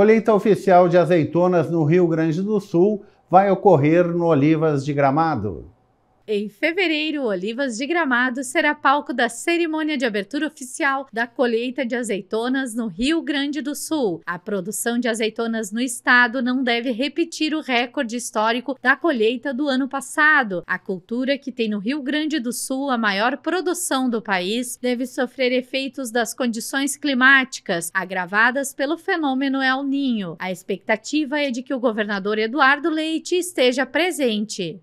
Colheita oficial de azeitonas no Rio Grande do Sul vai ocorrer no Olivas de Gramado. Em fevereiro, Olivas de Gramado será palco da cerimônia de abertura oficial da colheita de azeitonas no Rio Grande do Sul. A produção de azeitonas no estado não deve repetir o recorde histórico da colheita do ano passado. A cultura que tem no Rio Grande do Sul a maior produção do país deve sofrer efeitos das condições climáticas agravadas pelo fenômeno El Ninho. A expectativa é de que o governador Eduardo Leite esteja presente.